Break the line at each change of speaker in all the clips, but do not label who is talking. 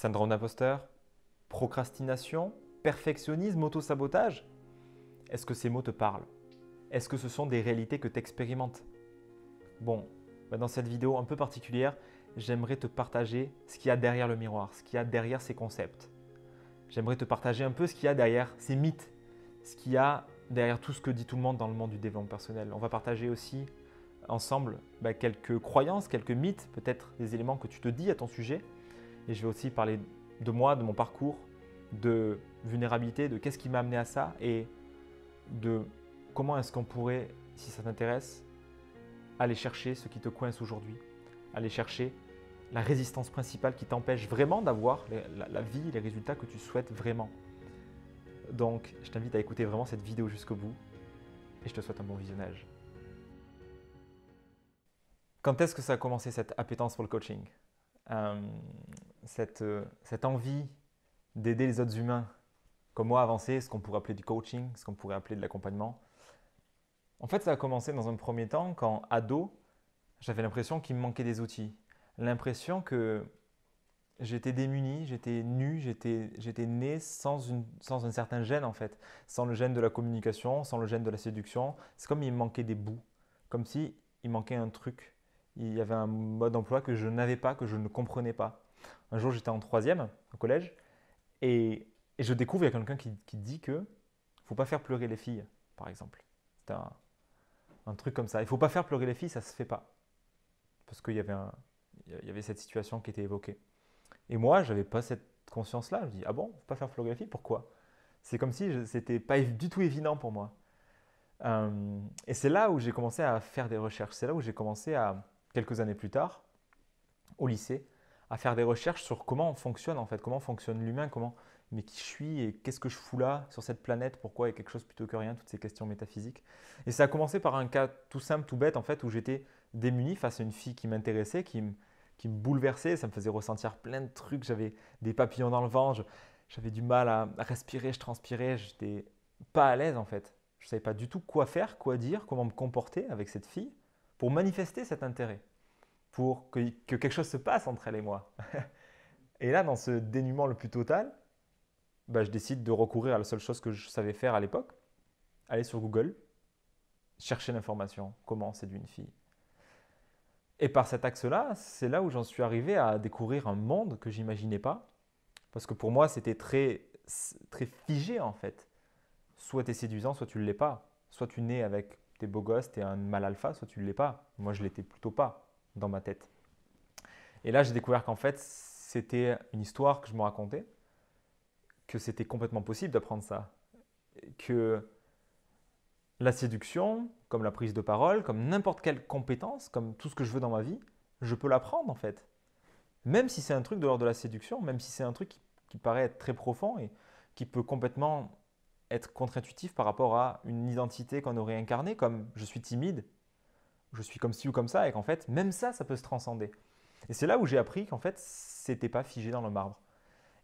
Syndrome d'imposteur Procrastination Perfectionnisme auto-sabotage. Est-ce que ces mots te parlent Est-ce que ce sont des réalités que tu expérimentes Bon, bah, dans cette vidéo un peu particulière, j'aimerais te partager ce qu'il y a derrière le miroir, ce qu'il y a derrière ces concepts. J'aimerais te partager un peu ce qu'il y a derrière ces mythes, ce qu'il y a derrière tout ce que dit tout le monde dans le monde du développement personnel. On va partager aussi ensemble bah, quelques croyances, quelques mythes, peut-être des éléments que tu te dis à ton sujet, et je vais aussi parler de moi, de mon parcours, de vulnérabilité, de qu'est-ce qui m'a amené à ça et de comment est-ce qu'on pourrait, si ça t'intéresse, aller chercher ce qui te coince aujourd'hui, aller chercher la résistance principale qui t'empêche vraiment d'avoir la, vie, les résultats que tu souhaites vraiment. Donc, je t'invite à écouter vraiment cette vidéo jusqu'au bout et je te souhaite un bon visionnage. Quand est-ce que ça a commencé cette appétence pour le coaching euh, euh, cette, envie d'aider les autres humains comme moi à avancer, ce qu'on pourrait appeler du coaching, ce qu'on pourrait appeler de l'accompagnement. En fait, ça a commencé dans un premier temps quand, ado, j'avais l'impression qu'il me manquait des outils. L'impression que j'étais démuni, j'étais nu, j'étais né sans, un certain gène en fait. Sans le gène de la communication, sans le gène de la séduction. C'est comme il me manquait des bouts. Comme si il manquait un truc. Il y avait un mode d'emploi que je n'avais pas, que je ne comprenais pas. Un jour, j'étais en troisième au collège et, je découvre, il y a quelqu'un qui, qui, dit que faut pas faire pleurer les filles, par exemple. C'est un, truc comme ça. Il faut pas faire pleurer les filles, ça se fait pas. Parce qu'il y, avait il y avait cette situation qui était évoquée. Et moi, j'avais pas cette conscience-là. Je me dis, ah bon, faut pas faire pleurer les filles, pourquoi C'est comme si c'était pas du tout évident pour moi. Euh, et c'est là où j'ai commencé à faire des recherches. C'est là où j'ai commencé à, quelques années plus tard, au lycée, à faire des recherches sur comment on fonctionne en fait, comment fonctionne l'humain, comment, mais qui je suis et qu'est-ce que je fous là sur cette planète, pourquoi et quelque chose plutôt que rien, toutes ces questions métaphysiques. Et ça a commencé par un cas tout simple, tout bête en fait, où j'étais démuni face à une fille qui m'intéressait, qui, me bouleversait, ça me faisait ressentir plein de trucs, j'avais des papillons dans le ventre, j'avais du mal à respirer, je transpirais, j'étais pas à l'aise en fait. Je savais pas du tout quoi faire, quoi dire, comment me comporter avec cette fille pour manifester cet intérêt pour que, quelque chose se passe entre elle et moi. et là, dans ce dénuement le plus total, bah, je décide de recourir à la seule chose que je savais faire à l'époque, aller sur Google, chercher l'information, comment c'est d'une fille. Et par cet axe-là, c'est là où j'en suis arrivé à découvrir un monde que j'imaginais pas, parce que pour moi, c'était très, très figé en fait. Soit tu es séduisant, soit tu ne l'es pas. Soit tu nais avec tes beaux gosses, et un mal alpha, soit tu ne l'es pas. Moi, je l'étais plutôt pas dans ma tête. Et là, j'ai découvert qu'en fait, c'était une histoire que je me racontais, que c'était complètement possible d'apprendre ça, que la séduction, comme la prise de parole, comme n'importe quelle compétence, comme tout ce que je veux dans ma vie, je peux l'apprendre en fait. Même si c'est un truc de l'ordre de la séduction, même si c'est un truc qui, paraît être très profond et qui peut complètement être contre-intuitif par rapport à une identité qu'on aurait incarnée, comme je suis timide, je suis comme ci ou comme ça, et qu'en fait, même ça, ça peut se transcender. Et c'est là où j'ai appris qu'en fait, c'était pas figé dans le marbre.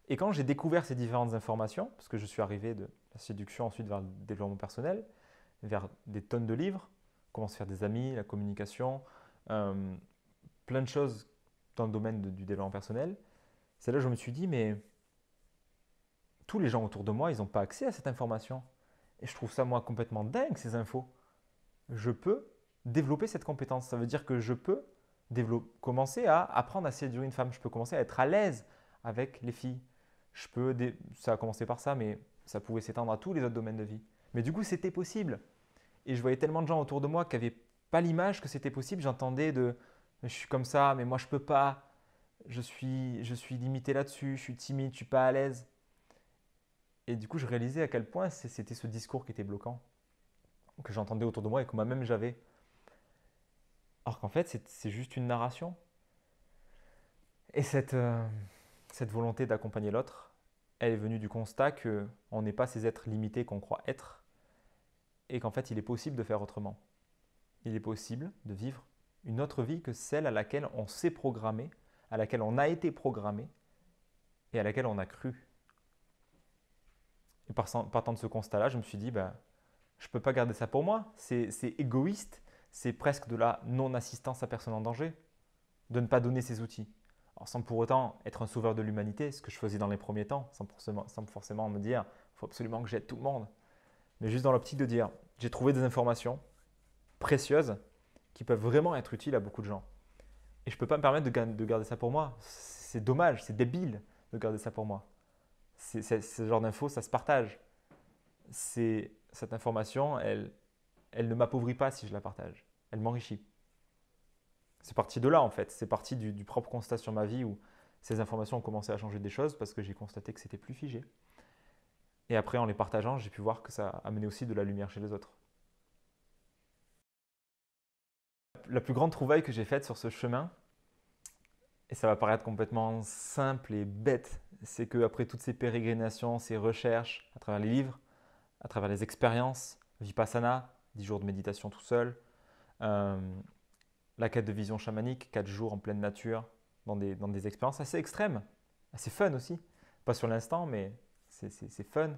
Et quand j'ai découvert ces différentes informations, parce que je suis arrivé de la séduction ensuite vers le développement personnel, vers des tonnes de livres, comment se faire des amis, la communication, euh, plein de choses dans le domaine du développement personnel, c'est là où je me suis dit, mais tous les gens autour de moi, ils n'ont pas accès à cette information. Et je trouve ça, moi, complètement dingue, ces infos. Je peux développer cette compétence. Ça veut dire que je peux commencer à apprendre à séduire une femme. Je peux commencer à être à l'aise avec les filles. Je peux ça a commencé par ça, mais ça pouvait s'étendre à tous les autres domaines de vie. Mais du coup, c'était possible. Et je voyais tellement de gens autour de moi qui n'avaient pas l'image que c'était possible. J'entendais de je suis comme ça, mais moi je peux pas. Je suis, je suis limité là-dessus, je suis timide, je suis pas à l'aise. Et du coup, je réalisais à quel point c'était ce discours qui était bloquant, que j'entendais autour de moi et que moi-même j'avais. Alors qu'en fait, c'est juste une narration. Et euh, cette, volonté d'accompagner l'autre, elle est venue du constat qu'on n'est pas ces êtres limités qu'on croit être, et qu'en fait, il est possible de faire autrement. Il est possible de vivre une autre vie que celle à laquelle on s'est programmé, à laquelle on a été programmé, et à laquelle on a cru. Et partant de ce constat-là, je me suis dit, bah, je ne peux pas garder ça pour moi, c'est égoïste c'est presque de la non-assistance à personne en danger de ne pas donner ces outils. Alors, sans pour autant être un sauveur de l'humanité, ce que je faisais dans les premiers temps, sans forcément, forcément me dire il faut absolument que j'aide tout le monde. Mais juste dans l'optique de dire j'ai trouvé des informations précieuses qui peuvent vraiment être utiles à beaucoup de gens. Et je ne peux pas me permettre de, garder ça pour moi. C'est dommage, c'est débile de garder ça pour moi. C'est ce genre d'infos, ça se partage. Cette information, elle, elle ne m'appauvrit pas si je la partage. Elle m'enrichit. C'est parti de là, en fait. C'est parti du, propre constat sur ma vie où ces informations ont commencé à changer des choses parce que j'ai constaté que c'était plus figé. Et après, en les partageant, j'ai pu voir que ça amenait aussi de la lumière chez les autres. La plus grande trouvaille que j'ai faite sur ce chemin, et ça va paraître complètement simple et bête, c'est qu'après toutes ces pérégrinations, ces recherches, à travers les livres, à travers les expériences, vipassana, 10 jours de méditation tout seul, euh, la quête de vision chamanique, 4 jours en pleine nature, dans des, dans des expériences assez extrêmes, assez fun aussi. Pas sur l'instant, mais c'est fun.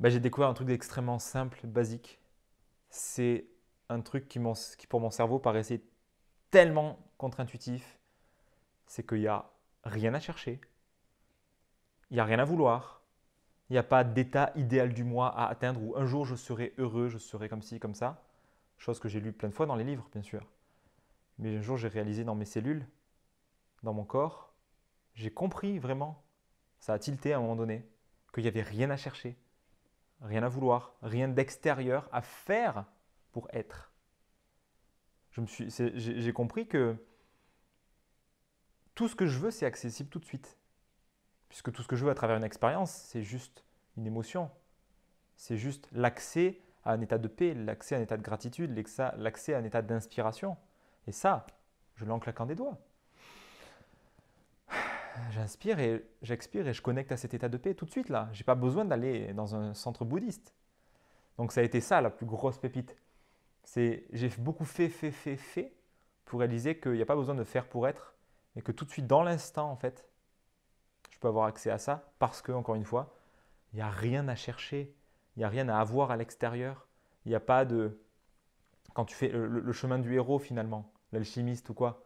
Bah, j'ai découvert un truc extrêmement simple, basique. C'est un truc qui, qui, pour mon cerveau paraissait tellement contre-intuitif, c'est qu'il n'y a rien à chercher, il n'y a rien à vouloir, il n'y a pas d'état idéal du moi à atteindre où un jour je serai heureux, je serai comme ci, comme ça. Chose que j'ai lue plein de fois dans les livres, bien sûr. Mais un jour j'ai réalisé dans mes cellules, dans mon corps, j'ai compris vraiment, ça a tilté à un moment donné, qu'il n'y avait rien à chercher, rien à vouloir, rien d'extérieur à faire pour être. J'ai compris que tout ce que je veux, c'est accessible tout de suite. Puisque tout ce que je veux à travers une expérience, c'est juste une émotion. C'est juste l'accès à un état de paix, l'accès à un état de gratitude, l'accès à un état d'inspiration. Et ça, je l'en claquant des doigts. J'inspire et j'expire et je connecte à cet état de paix tout de suite là. J'ai pas besoin d'aller dans un centre bouddhiste. Donc ça a été ça la plus grosse pépite. C'est j'ai beaucoup fait, fait, fait, fait pour réaliser qu'il n'y a pas besoin de faire pour être et que tout de suite dans l'instant en fait, avoir accès à ça parce que, encore une fois, il n'y a rien à chercher, il n'y a rien à avoir à l'extérieur. Il n'y a pas de. Quand tu fais le, chemin du héros, finalement, l'alchimiste ou quoi,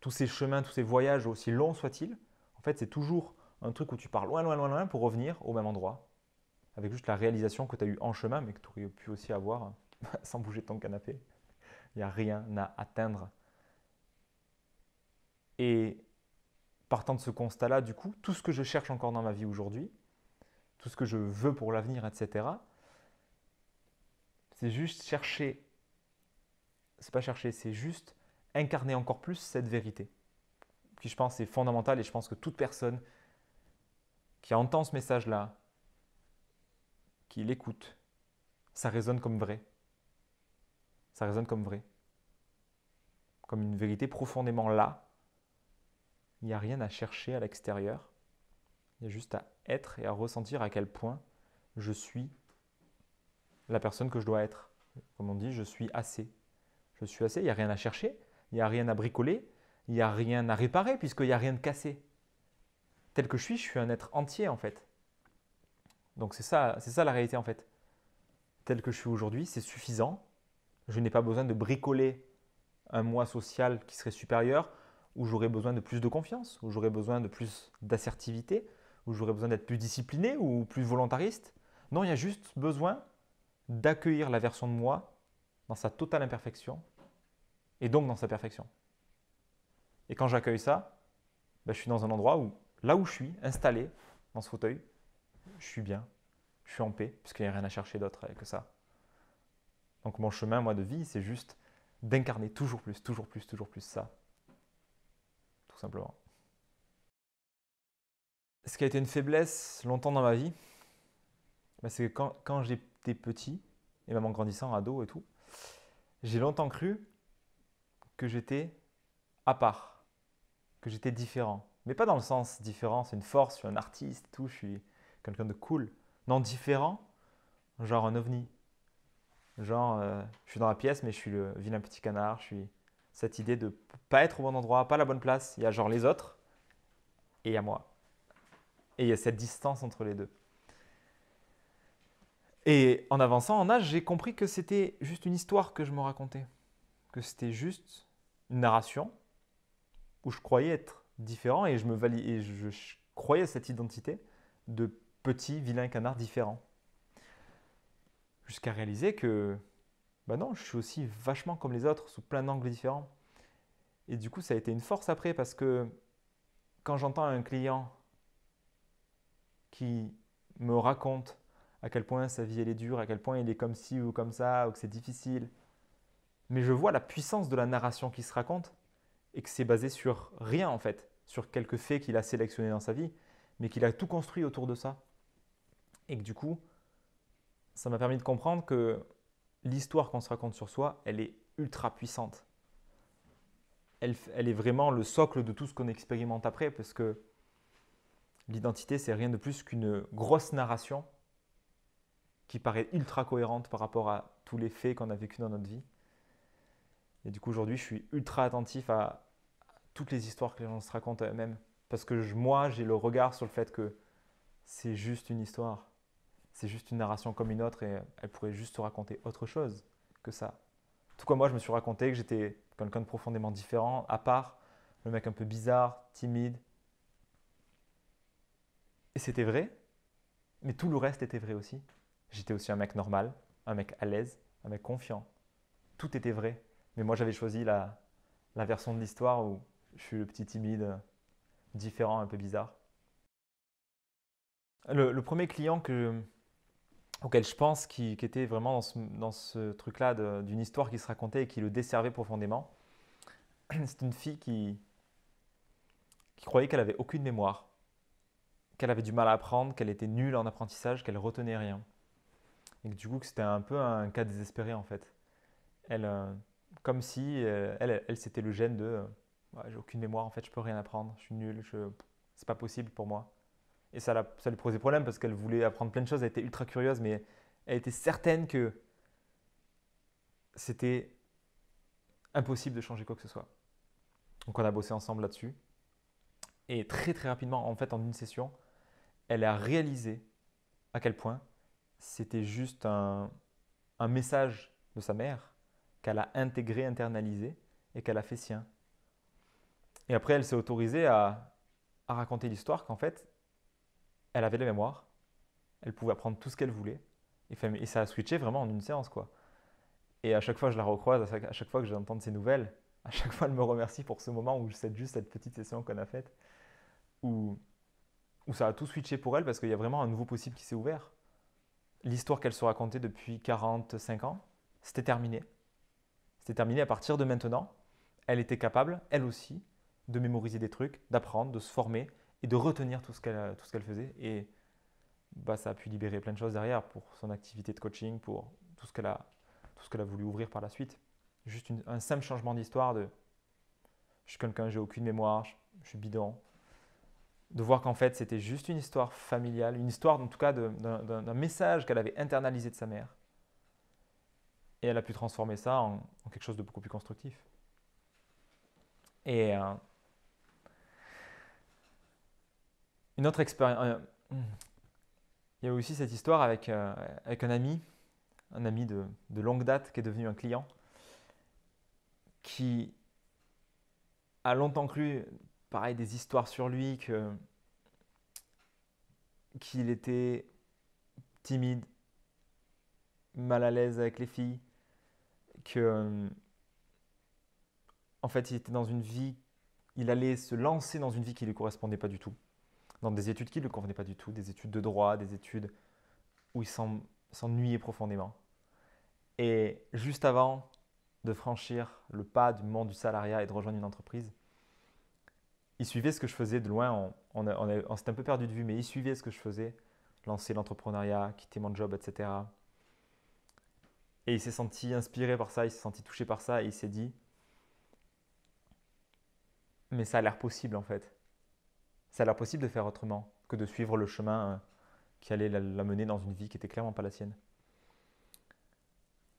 tous ces chemins, tous ces voyages, aussi longs soient-ils, en fait, c'est toujours un truc où tu pars loin, loin, loin, loin pour revenir au même endroit, avec juste la réalisation que tu as eue en chemin, mais que tu aurais pu aussi avoir sans bouger ton canapé. Il n'y a rien à atteindre. Et partant de ce constat-là, du coup, tout ce que je cherche encore dans ma vie aujourd'hui, tout ce que je veux pour l'avenir, etc., c'est juste chercher, c'est pas chercher, c'est juste incarner encore plus cette vérité, qui je pense est fondamentale et je pense que toute personne qui entend ce message-là, qui l'écoute, ça résonne comme vrai. Ça résonne comme vrai. Comme une vérité profondément là, il n'y a rien à chercher à l'extérieur. Il y a juste à être et à ressentir à quel point je suis la personne que je dois être. Comme on dit, je suis assez. Je suis assez, il n'y a rien à chercher, il n'y a rien à bricoler, il n'y a rien à réparer puisqu'il n'y a rien de cassé. Tel que je suis, je suis un être entier en fait. Donc c'est ça, c'est ça la réalité en fait. Tel que je suis aujourd'hui, c'est suffisant. Je n'ai pas besoin de bricoler un moi social qui serait supérieur où j'aurais besoin de plus de confiance, où j'aurais besoin de plus d'assertivité, où j'aurais besoin d'être plus discipliné ou plus volontariste. Non, il y a juste besoin d'accueillir la version de moi dans sa totale imperfection et donc dans sa perfection. Et quand j'accueille ça, ben, je suis dans un endroit où, là où je suis, installé dans ce fauteuil, je suis bien, je suis en paix, puisqu'il n'y a rien à chercher d'autre que ça. Donc mon chemin, moi, de vie, c'est juste d'incarner toujours plus, toujours plus, toujours plus ça, ce qui a été une faiblesse longtemps dans ma vie, bah, c'est que quand, j'étais petit, et même en grandissant, ado et tout, j'ai longtemps cru que j'étais à part, que j'étais différent. Mais pas dans le sens différent, c'est une force, je suis un artiste, tout, je suis quelqu'un de cool. Non, différent, genre un ovni. Genre, euh, je suis dans la pièce, mais je suis le vilain petit canard, je suis cette idée de pas être au bon endroit, pas la bonne place. Il y a genre les autres et il y a moi. Et il y a cette distance entre les deux. Et en avançant en âge, j'ai compris que c'était juste une histoire que je me racontais, que c'était juste une narration où je croyais être différent et je me à et je, croyais cette identité de petit vilain canard différent. Jusqu'à réaliser que ben non, je suis aussi vachement comme les autres, sous plein d'angles différents. Et du coup, ça a été une force après parce que quand j'entends un client qui me raconte à quel point sa vie elle est dure, à quel point il est comme ci ou comme ça, ou que c'est difficile, mais je vois la puissance de la narration qui se raconte et que c'est basé sur rien en fait, sur quelques faits qu'il a sélectionnés dans sa vie, mais qu'il a tout construit autour de ça. Et que du coup, ça m'a permis de comprendre que l'histoire qu'on se raconte sur soi, elle est ultra puissante. Elle, est vraiment le socle de tout ce qu'on expérimente après, parce que l'identité, c'est rien de plus qu'une grosse narration qui paraît ultra cohérente par rapport à tous les faits qu'on a vécu dans notre vie. Et du coup, aujourd'hui, je suis ultra attentif à toutes les histoires que les gens se racontent à eux-mêmes. Parce que moi, j'ai le regard sur le fait que c'est juste une histoire c'est juste une narration comme une autre et elle pourrait juste te raconter autre chose que ça. Tout comme moi, je me suis raconté que j'étais quelqu'un de profondément différent, à part le mec un peu bizarre, timide. Et c'était vrai, mais tout le reste était vrai aussi. J'étais aussi un mec normal, un mec à l'aise, un mec confiant. Tout était vrai, mais moi j'avais choisi la, version de l'histoire où je suis le petit timide, différent, un peu bizarre. le premier client que, auquel je pense, qui, était vraiment dans ce, truc-là d'une histoire qui se racontait et qui le desservait profondément. C'est une fille qui, qui croyait qu'elle avait aucune mémoire, qu'elle avait du mal à apprendre, qu'elle était nulle en apprentissage, qu'elle retenait rien. Et que du coup, c'était un peu un cas désespéré en fait. Elle, euh, comme si euh, elle, c'était le gène de euh, j'ai aucune mémoire en fait, je peux rien apprendre, je suis nulle, c'est pas possible pour moi. Et ça, ça lui posait problème parce qu'elle voulait apprendre plein de choses, elle était ultra curieuse, mais elle était certaine que c'était impossible de changer quoi que ce soit. Donc on a bossé ensemble là-dessus. Et très très rapidement, en fait, en une session, elle a réalisé à quel point c'était juste un, un message de sa mère qu'elle a intégré, internalisé et qu'elle a fait sien. Et après, elle s'est autorisée à, à raconter l'histoire qu'en fait, elle avait la mémoire, elle pouvait apprendre tout ce qu'elle voulait. Et, ça a switché vraiment en une séance, quoi. Et à chaque fois, je la recroise, à chaque, fois que j'entends ses nouvelles, à chaque fois, elle me remercie pour ce moment où c'est juste cette petite session qu'on a faite, où, où ça a tout switché pour elle parce qu'il y a vraiment un nouveau possible qui s'est ouvert. L'histoire qu'elle se racontait depuis 45 ans, c'était terminé. C'était terminé à partir de maintenant. Elle était capable, elle aussi, de mémoriser des trucs, d'apprendre, de se former, et de retenir tout ce qu'elle faisait. Et bah, ça a pu libérer plein de choses derrière pour son activité de coaching, pour tout ce qu'elle a, tout ce qu'elle a voulu ouvrir par la suite. Juste un simple changement d'histoire de je suis quelqu'un, j'ai aucune mémoire, je, suis bidon. De voir qu'en fait, c'était juste une histoire familiale, une histoire en tout cas d'un message qu'elle avait internalisé de sa mère. Et elle a pu transformer ça en, quelque chose de beaucoup plus constructif. Et, euh, une autre expérience. Euh, hmm. Il y a aussi cette histoire avec, euh, avec un ami, un ami de, longue date qui est devenu un client, qui a longtemps cru, pareil, des histoires sur lui, que, qu'il était timide, mal à l'aise avec les filles, que en fait il était dans une vie, il allait se lancer dans une vie qui ne lui correspondait pas du tout dans des études qui ne lui convenaient pas du tout, des études de droit, des études où il s'ennuyait profondément. Et juste avant de franchir le pas du monde du salariat et de rejoindre une entreprise, il suivait ce que je faisais de loin, on, s'est un peu perdu de vue, mais il suivait ce que je faisais, lancer l'entrepreneuriat, quitter mon job, etc. Et il s'est senti inspiré par ça, il s'est senti touché par ça, et il s'est dit, mais ça a l'air possible en fait ça a l'air possible de faire autrement que de suivre le chemin euh, qui allait la, mener dans une vie qui était clairement pas la sienne.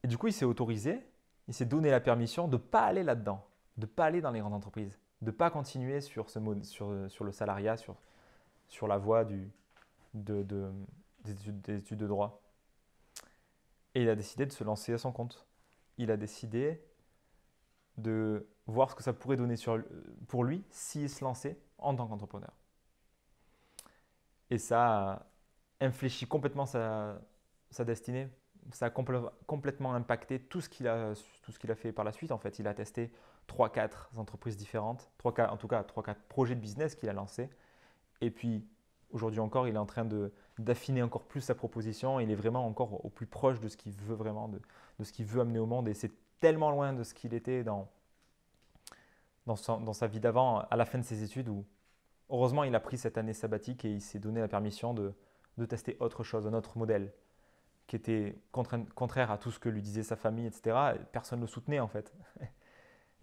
Et du coup, il s'est autorisé, il s'est donné la permission de ne pas aller là-dedans, de ne pas aller dans les grandes entreprises, de ne pas continuer sur, ce, sur, euh, sur le salariat, sur, sur la voie du, de, de, des, études, de droit. Et il a décidé de se lancer à son compte. Il a décidé de voir ce que ça pourrait donner sur, euh, pour lui s'il se lançait en tant qu'entrepreneur. Et ça infléchit complètement sa, destinée. Ça a complètement impacté tout ce qu'il a, tout ce qu'il a fait par la suite. En fait, il a testé 3-4 entreprises différentes, 3, en tout cas 3-4 projets de business qu'il a lancés. Et puis, aujourd'hui encore, il est en train d'affiner encore plus sa proposition. Il est vraiment encore au plus proche de ce qu'il veut vraiment, de, ce qu'il veut amener au monde. Et c'est tellement loin de ce qu'il était dans, dans, dans sa vie d'avant, à la fin de ses études, où Heureusement, il a pris cette année sabbatique et il s'est donné la permission de, tester autre chose, un autre modèle qui était contraire à tout ce que lui disait sa famille, etc. Personne ne le soutenait en fait. il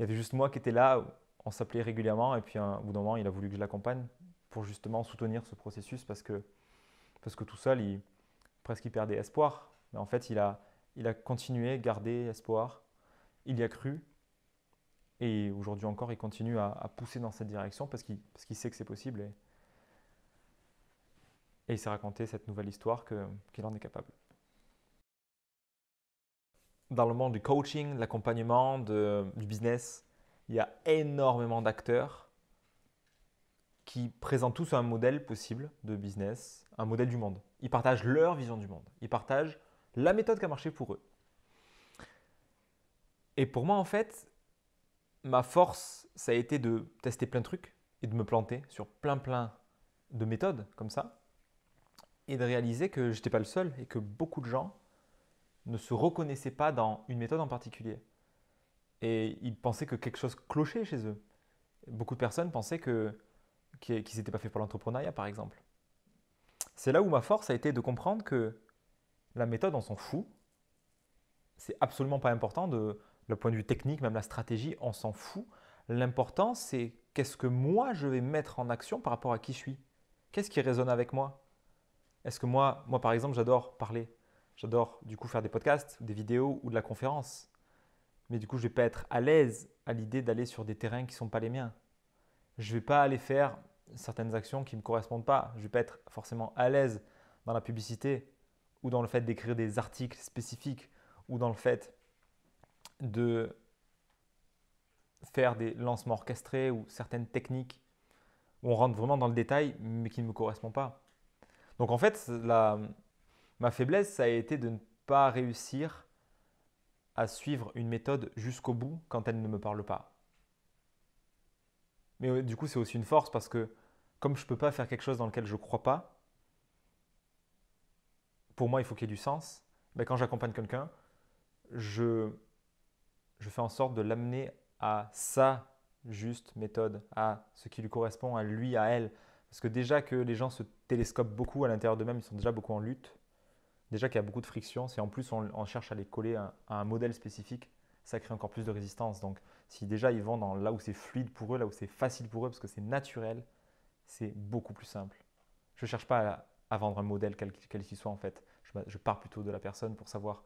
y avait juste moi qui était là, on s'appelait régulièrement et puis hein, au bout d'un moment, il a voulu que je l'accompagne pour justement soutenir ce processus parce que, parce que tout seul, il, presque il perdait espoir. Mais en fait, il a, il a continué, gardé espoir, il y a cru et aujourd'hui encore, il continue à, pousser dans cette direction parce qu'il sait que c'est possible. Et, il s'est raconté cette nouvelle histoire qu'il en est capable. Dans le monde du coaching, de l'accompagnement, du business, il y a énormément d'acteurs qui présentent tous un modèle possible de business, un modèle du monde. Ils partagent leur vision du monde. Ils partagent la méthode qui a marché pour eux. Et pour moi, en fait, ma force, ça a été de tester plein de trucs et de me planter sur plein plein de méthodes comme ça et de réaliser que j'étais pas le seul et que beaucoup de gens ne se reconnaissaient pas dans une méthode en particulier. Et ils pensaient que quelque chose clochait chez eux. Beaucoup de personnes pensaient que qu'ils n'étaient pas fait pour l'entrepreneuriat, par exemple. C'est là où ma force a été de comprendre que la méthode, on s'en fout. C'est absolument pas important de, le point de vue technique, même la stratégie, on s'en fout. L'important, c'est qu'est-ce que moi je vais mettre en action par rapport à qui je suis Qu'est-ce qui résonne avec moi Est-ce que moi, moi par exemple, j'adore parler J'adore du coup faire des podcasts, des vidéos ou de la conférence. Mais du coup, je ne vais pas être à l'aise à l'idée d'aller sur des terrains qui ne sont pas les miens. Je ne vais pas aller faire certaines actions qui ne me correspondent pas. Je ne vais pas être forcément à l'aise dans la publicité ou dans le fait d'écrire des articles spécifiques ou dans le fait de faire des lancements orchestrés ou certaines techniques où on rentre vraiment dans le détail mais qui ne me correspond pas. Donc en fait, la, ma faiblesse, ça a été de ne pas réussir à suivre une méthode jusqu'au bout quand elle ne me parle pas. Mais du coup, c'est aussi une force parce que comme je ne peux pas faire quelque chose dans lequel je ne crois pas, pour moi, il faut qu'il y ait du sens. mais ben, quand j'accompagne quelqu'un, je je fais en sorte de l'amener à sa juste méthode, à ce qui lui correspond, à lui, à elle. Parce que déjà que les gens se télescopent beaucoup à l'intérieur d'eux-mêmes, ils sont déjà beaucoup en lutte. Déjà qu'il y a beaucoup de friction, si en plus on, cherche à les coller à, un modèle spécifique, ça crée encore plus de résistance. Donc si déjà ils vont dans là où c'est fluide pour eux, là où c'est facile pour eux, parce que c'est naturel, c'est beaucoup plus simple. Je ne cherche pas à, vendre un modèle quel qu'il soit en fait. Je, pars plutôt de la personne pour savoir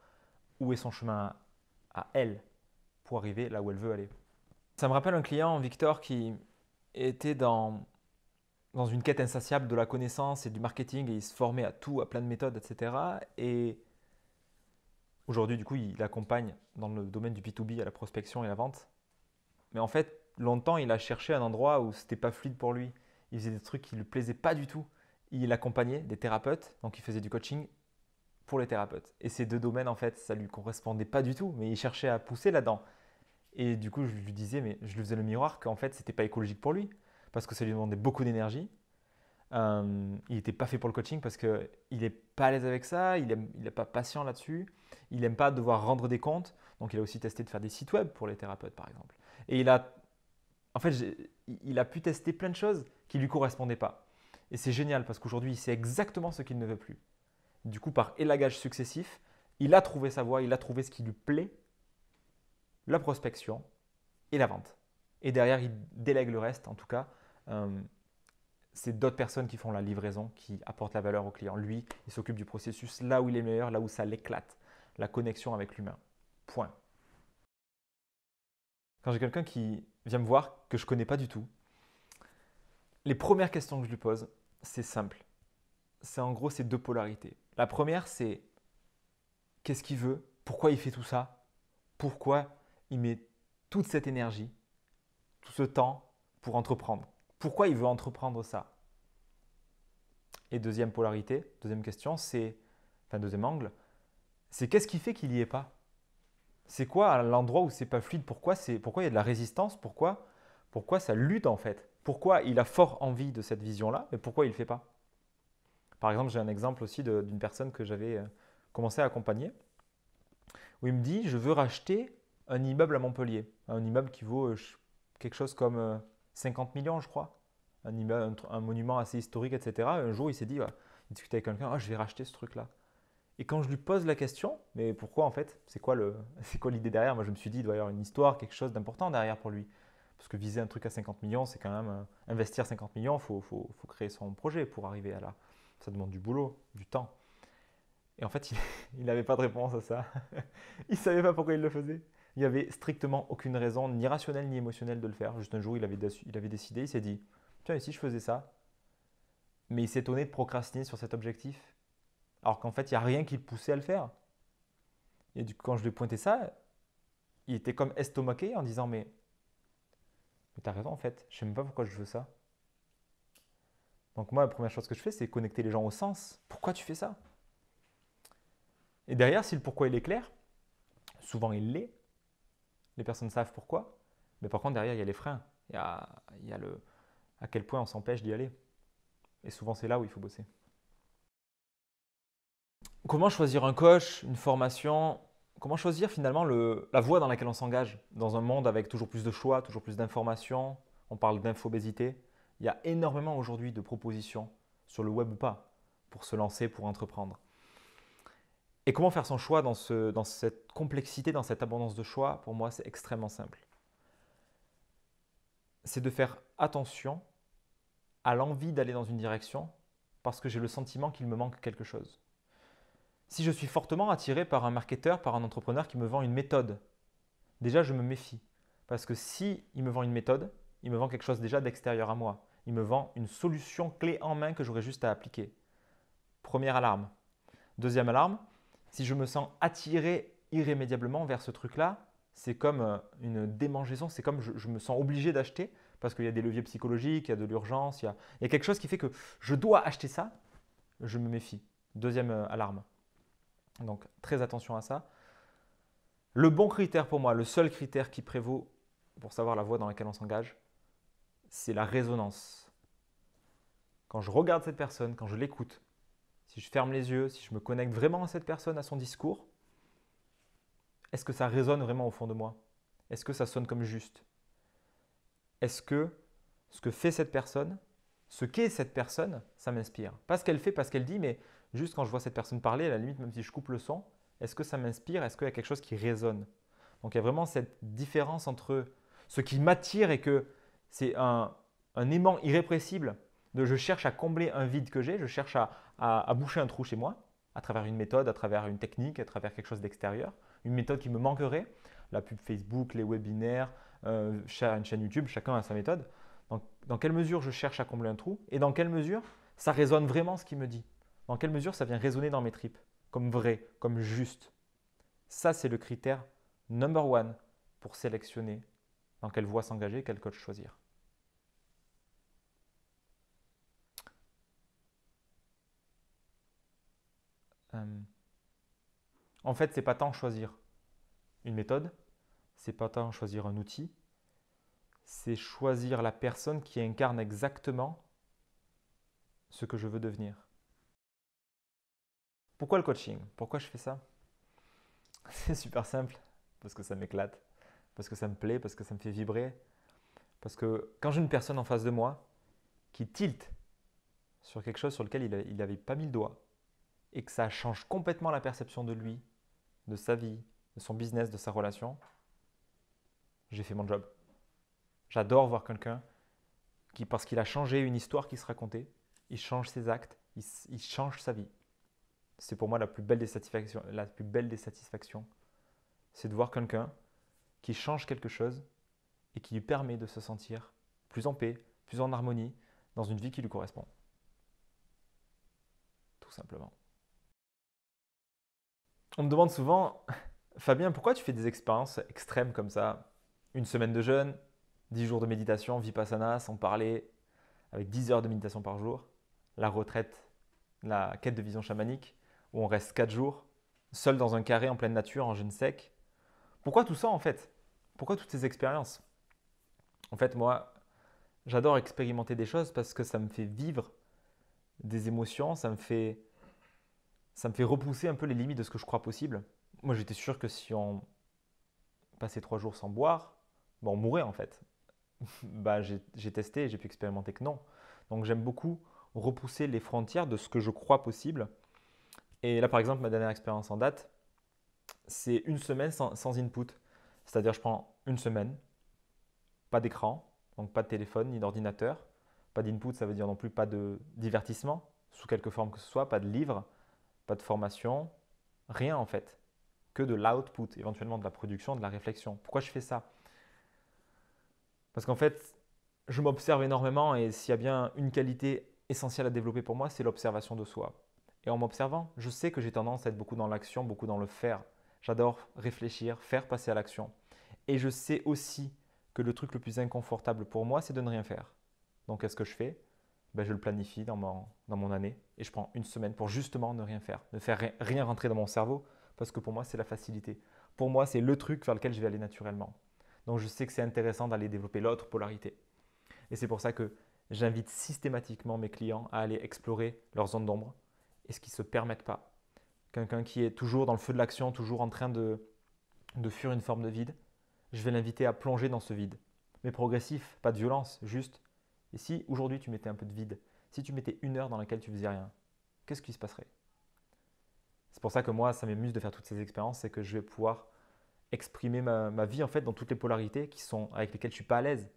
où est son chemin à elle, pour arriver là où elle veut aller. Ça me rappelle un client, Victor, qui était dans, dans une quête insatiable de la connaissance et du marketing et il se formait à tout, à plein de méthodes, etc. Et aujourd'hui, du coup, il accompagne dans le domaine du B2B à la prospection et la vente. Mais en fait, longtemps, il a cherché un endroit où c'était pas fluide pour lui. Il faisait des trucs qui lui plaisaient pas du tout. Il accompagnait des thérapeutes, donc il faisait du coaching pour les thérapeutes. Et ces deux domaines, en fait, ça lui correspondait pas du tout, mais il cherchait à pousser là-dedans. Et du coup, je lui disais, mais je lui faisais le miroir qu'en fait, c'était pas écologique pour lui, parce que ça lui demandait beaucoup d'énergie. Euh, il n'était pas fait pour le coaching parce qu'il n'est pas à l'aise avec ça, il n'est pas patient là-dessus, il n'aime pas devoir rendre des comptes. Donc, il a aussi testé de faire des sites web pour les thérapeutes, par exemple. Et il a, en fait, il a pu tester plein de choses qui lui correspondaient pas. Et c'est génial parce qu'aujourd'hui, il sait exactement ce qu'il ne veut plus du coup par élagage successif, il a trouvé sa voie, il a trouvé ce qui lui plaît, la prospection et la vente. Et derrière, il délègue le reste, en tout cas. Euh, c'est d'autres personnes qui font la livraison, qui apportent la valeur au client. Lui, il s'occupe du processus là où il est meilleur, là où ça l'éclate, la connexion avec l'humain. Point. Quand j'ai quelqu'un qui vient me voir, que je ne connais pas du tout, les premières questions que je lui pose, c'est simple. C'est en gros ces deux polarités. La première, c'est qu'est-ce qu'il veut Pourquoi il fait tout ça Pourquoi il met toute cette énergie, tout ce temps pour entreprendre Pourquoi il veut entreprendre ça Et deuxième polarité, deuxième question, c'est, enfin deuxième angle, c'est qu'est-ce qui fait qu'il n'y est pas C'est quoi l'endroit où c'est pas fluide Pourquoi c'est pourquoi il y a de la résistance Pourquoi pourquoi ça lutte en fait Pourquoi il a fort envie de cette vision-là mais pourquoi il ne le fait pas par exemple, j'ai un exemple aussi d'une personne que j'avais euh, commencé à accompagner, où il me dit, je veux racheter un immeuble à Montpellier, un immeuble qui vaut euh, quelque chose comme 50 euh, millions, je crois, un, immeuble, un, monument assez historique, etc. Un jour, il s'est dit, ouais, il discutait avec quelqu'un, ah, je vais racheter ce truc-là. Et quand je lui pose la question, mais pourquoi en fait C'est quoi l'idée derrière Moi, je me suis dit, il doit y avoir une histoire, quelque chose d'important derrière pour lui. Parce que viser un truc à 50 millions, c'est quand même investir 50 millions, il faut, faut, créer son projet pour arriver à là ça demande du boulot, du temps. Et en fait, il n'avait pas de réponse à ça. il savait pas pourquoi il le faisait. Il n'y avait strictement aucune raison, ni rationnelle ni émotionnelle, de le faire. Juste un jour, il avait, décidé, il s'est dit Tiens, et si je faisais ça Mais il s'étonnait de procrastiner sur cet objectif. Alors qu'en fait, il n'y a rien qui le poussait à le faire. Et du quand je lui ai pointé ça, il était comme estomaqué en disant Mais, mais t'as raison, en fait, je sais même pas pourquoi je veux ça. Donc moi, la première chose que je fais, c'est connecter les gens au sens. Pourquoi tu fais ça Et derrière, si le pourquoi il est clair, souvent il l'est, les personnes savent pourquoi, mais par contre derrière, il y a les freins, il y a, le, à quel point on s'empêche d'y aller. Et souvent, c'est là où il faut bosser. Comment choisir un coach, une formation Comment choisir finalement la voie dans laquelle on s'engage Dans un monde avec toujours plus de choix, toujours plus d'informations, on parle d'infobésité. Il y a énormément aujourd'hui de propositions sur le web ou pas pour se lancer, pour entreprendre. Et comment faire son choix dans, dans cette complexité, dans cette abondance de choix Pour moi, c'est extrêmement simple. C'est de faire attention à l'envie d'aller dans une direction parce que j'ai le sentiment qu'il me manque quelque chose. Si je suis fortement attiré par un marketeur, par un entrepreneur qui me vend une méthode, déjà je me méfie. Parce que si il me vend une méthode, il me vend quelque chose déjà d'extérieur à moi. Il me vend une solution clé en main que j'aurais juste à appliquer. Première alarme. Deuxième alarme, si je me sens attiré irrémédiablement vers ce truc-là, c'est comme euh, une démangeaison, c'est comme je, me sens obligé d'acheter parce qu'il y a des leviers psychologiques, il y a de l'urgence, il y a quelque chose qui fait que je dois acheter ça, je me méfie. Deuxième euh, alarme. Donc très attention à ça. Le bon critère pour moi, le seul critère qui prévaut pour savoir la voie dans laquelle on s'engage, c'est la résonance. Quand je regarde cette personne, quand je l'écoute, si je ferme les yeux, si je me connecte vraiment à cette personne, à son discours, est-ce que ça résonne vraiment au fond de moi Est-ce que ça sonne comme juste Est-ce que ce que fait cette personne, ce qu'est cette personne, ça m'inspire Pas ce qu'elle fait, pas ce qu'elle dit, mais juste quand je vois cette personne parler, à la limite, même si je coupe le son, est-ce que ça m'inspire Est-ce qu'il y a quelque chose qui résonne Donc il y a vraiment cette différence entre ce qui m'attire et que c'est un, aimant irrépressible de je cherche à combler un vide que j'ai, je cherche à, boucher un trou chez moi, à travers une méthode, à travers une technique, à travers quelque chose d'extérieur, une méthode qui me manquerait, la pub Facebook, les webinaires, euh, une chaîne YouTube, chacun a sa méthode. Dans, dans quelle mesure je cherche à combler un trou et dans quelle mesure ça résonne vraiment ce qu'il me dit Dans quelle mesure ça vient résonner dans mes tripes Comme vrai, comme juste Ça, c'est le critère number one pour sélectionner dans quelle voie s'engager, quel coach choisir. Euh, en fait, c'est pas tant choisir une méthode, c'est pas tant choisir un outil, c'est choisir la personne qui incarne exactement ce que je veux devenir. Pourquoi le coaching Pourquoi je fais ça C'est super simple, parce que ça m'éclate, parce que ça me plaît, parce que ça me fait vibrer, parce que quand j'ai une personne en face de moi qui tilte sur quelque chose sur lequel il n'avait pas mis le doigt, et que ça change complètement la perception de lui, de sa vie, de son business, de sa relation, j'ai fait mon job. J'adore voir quelqu'un qui, parce qu'il a changé une histoire qui se racontait, il change ses actes, il, change sa vie. C'est pour moi la plus belle des La plus belle des satisfactions, c'est de voir quelqu'un qui change quelque chose et qui lui permet de se sentir plus en paix, plus en harmonie, dans une vie qui lui correspond. Tout simplement. On me demande souvent, Fabien, pourquoi tu fais des expériences extrêmes comme ça Une semaine de jeûne, dix jours de méditation, vipassana, sans parler, avec 10 heures de méditation par jour, la retraite, la quête de vision chamanique, où on reste quatre jours, seul dans un carré en pleine nature, en jeûne sec. Pourquoi tout ça en fait Pourquoi toutes ces expériences En fait, moi, j'adore expérimenter des choses parce que ça me fait vivre des émotions, ça me fait ça me fait repousser un peu les limites de ce que je crois possible. Moi, j'étais sûr que si on passait trois jours sans boire, ben, on mourrait en fait. bah, j'ai testé j'ai pu expérimenter que non. Donc, j'aime beaucoup repousser les frontières de ce que je crois possible. Et là, par exemple, ma dernière expérience en date, c'est une semaine sans, sans input. C'est-à-dire, je prends une semaine, pas d'écran, donc pas de téléphone ni d'ordinateur. Pas d'input, ça veut dire non plus pas de divertissement, sous quelque forme que ce soit, pas de livre, pas de formation, rien en fait, que de l'output, éventuellement de la production, de la réflexion. Pourquoi je fais ça Parce qu'en fait, je m'observe énormément et s'il y a bien une qualité essentielle à développer pour moi, c'est l'observation de soi. Et en m'observant, je sais que j'ai tendance à être beaucoup dans l'action, beaucoup dans le faire. J'adore réfléchir, faire passer à l'action. Et je sais aussi que le truc le plus inconfortable pour moi, c'est de ne rien faire. Donc qu'est-ce que je fais ben, je le planifie dans mon, dans mon année et je prends une semaine pour justement ne rien faire, ne faire rien rentrer dans mon cerveau parce que pour moi, c'est la facilité. Pour moi, c'est le truc vers lequel je vais aller naturellement. Donc, je sais que c'est intéressant d'aller développer l'autre polarité. Et c'est pour ça que j'invite systématiquement mes clients à aller explorer leur zone d'ombre et ce qu'ils ne se permettent pas. Quelqu'un qui est toujours dans le feu de l'action, toujours en train de, de fuir une forme de vide, je vais l'inviter à plonger dans ce vide. Mais progressif, pas de violence, juste et si aujourd'hui tu mettais un peu de vide, si tu mettais une heure dans laquelle tu faisais rien, qu'est-ce qui se passerait C'est pour ça que moi, ça m'amuse de faire toutes ces expériences, c'est que je vais pouvoir exprimer ma, vie en fait dans toutes les polarités qui sont avec lesquelles je suis pas à l'aise.